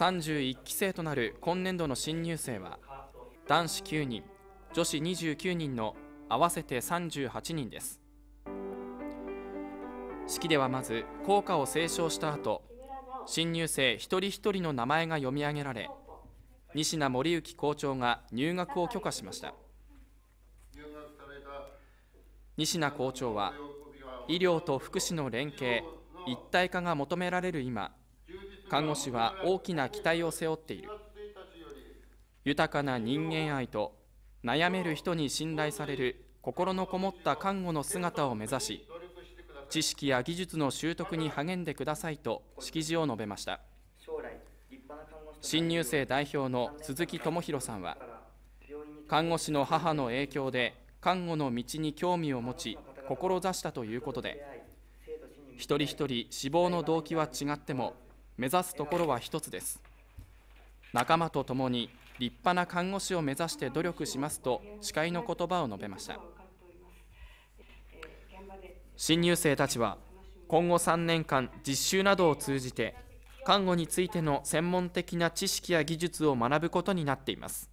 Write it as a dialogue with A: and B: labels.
A: 31期生となる今年度の新入生は男子9人女子29人の合わせて38人です式ではまず校歌を斉唱した後新入生一人一人の名前が読み上げられ西名森幸校長が入学を許可しました西名校長は医療と福祉の連携一体化が求められる今看護師は大きな期待を背負っている豊かな人間愛と悩める人に信頼される心のこもった看護の姿を目指し知識や技術の習得に励んでくださいと式辞を述べました新入生代表の鈴木智弘さんは看護師の母の影響で看護の道に興味を持ち志したということで一人一人死亡の動機は違っても目指すところは一つです仲間と共に立派な看護師を目指して努力しますと誓いの言葉を述べました新入生たちは今後3年間実習などを通じて看護についての専門的な知識や技術を学ぶことになっています